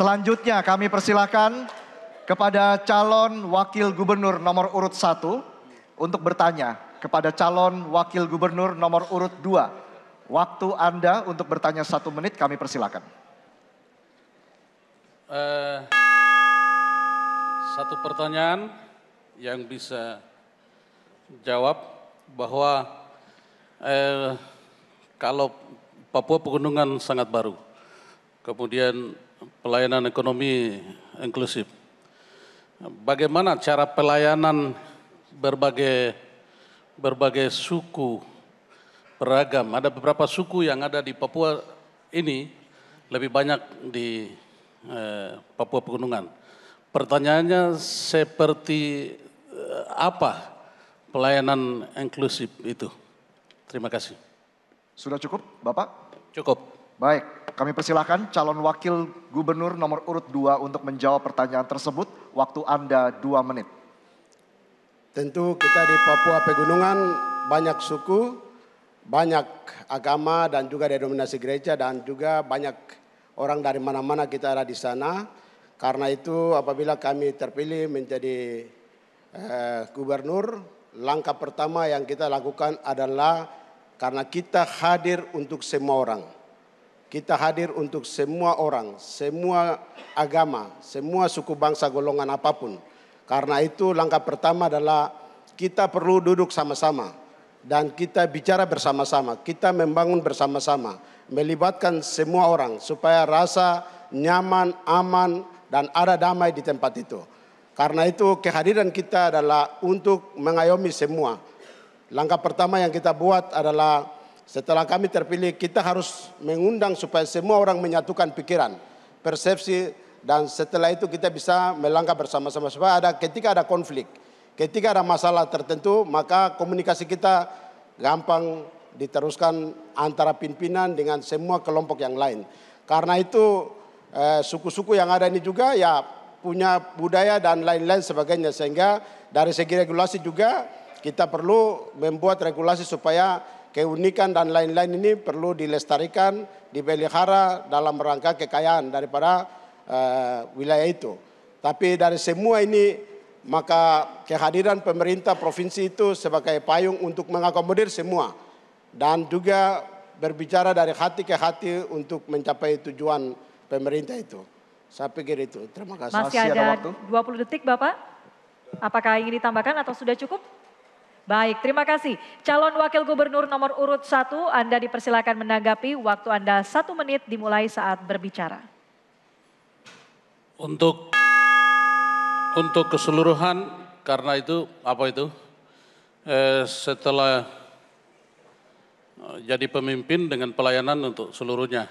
Selanjutnya kami persilahkan kepada calon wakil gubernur nomor urut 1 untuk bertanya kepada calon wakil gubernur nomor urut 2. Waktu Anda untuk bertanya satu menit kami persilakan. Uh, satu pertanyaan yang bisa jawab bahwa uh, kalau Papua Pegunungan sangat baru, kemudian pelayanan ekonomi inklusif. Bagaimana cara pelayanan berbagai berbagai suku beragam. Ada beberapa suku yang ada di Papua ini lebih banyak di eh, Papua Pegunungan. Pertanyaannya seperti eh, apa pelayanan inklusif itu? Terima kasih. Sudah cukup, Bapak? Cukup. Baik, kami persilahkan calon wakil gubernur nomor urut 2 untuk menjawab pertanyaan tersebut. Waktu Anda 2 menit. Tentu kita di Papua Pegunungan banyak suku, banyak agama dan juga denominasi gereja dan juga banyak orang dari mana-mana kita ada di sana. Karena itu apabila kami terpilih menjadi eh, gubernur, langkah pertama yang kita lakukan adalah karena kita hadir untuk semua orang kita hadir untuk semua orang, semua agama, semua suku bangsa golongan apapun. Karena itu langkah pertama adalah kita perlu duduk sama-sama dan kita bicara bersama-sama, kita membangun bersama-sama, melibatkan semua orang supaya rasa nyaman, aman dan ada damai di tempat itu. Karena itu kehadiran kita adalah untuk mengayomi semua. Langkah pertama yang kita buat adalah setelah kami terpilih, kita harus mengundang supaya semua orang menyatukan pikiran, persepsi, dan setelah itu kita bisa melangkah bersama-sama. Supaya ada ketika ada konflik, ketika ada masalah tertentu, maka komunikasi kita gampang diteruskan antara pimpinan dengan semua kelompok yang lain. Karena itu eh, suku-suku eh, yang ada ini juga ya punya budaya dan lain-lain sebagainya sehingga dari segi regulasi juga kita perlu membuat regulasi supaya keunikan dan lain-lain ini perlu dilestarikan, dipelihara dalam rangka kekayaan daripada uh, wilayah itu. Tapi dari semua ini maka kehadiran pemerintah provinsi itu sebagai payung untuk mengakomodir semua dan juga berbicara dari hati ke hati untuk mencapai tujuan pemerintah itu. Saya pikir itu. Terima kasih. Masih ada, Masih ada waktu. 20 detik Bapak. Apakah ingin ditambahkan atau sudah cukup? Baik, terima kasih. Calon Wakil Gubernur nomor urut 1, Anda dipersilakan menanggapi waktu Anda satu menit dimulai saat berbicara. Untuk untuk keseluruhan, karena itu apa itu? Eh, setelah eh, jadi pemimpin dengan pelayanan untuk seluruhnya.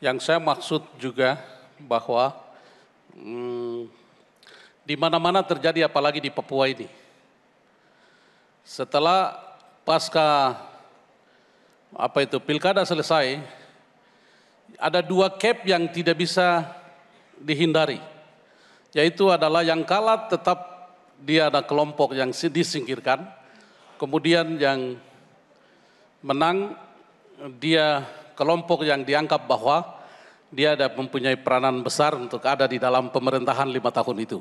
Yang saya maksud juga bahwa hmm, di mana-mana terjadi apalagi di Papua ini setelah pasca apa itu pilkada selesai, ada dua cap yang tidak bisa dihindari. Yaitu adalah yang kalah tetap dia ada kelompok yang disingkirkan, kemudian yang menang dia kelompok yang dianggap bahwa dia ada mempunyai peranan besar untuk ada di dalam pemerintahan lima tahun itu.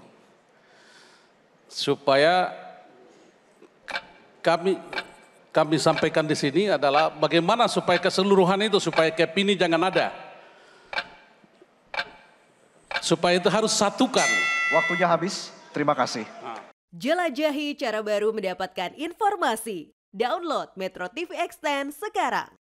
Supaya kami kami sampaikan di sini adalah bagaimana supaya keseluruhan itu supaya cap ini jangan ada. Supaya itu harus satukan. Waktunya habis. Terima kasih. Ah. Jelajahi cara baru mendapatkan informasi. Download Metro TV Extend sekarang.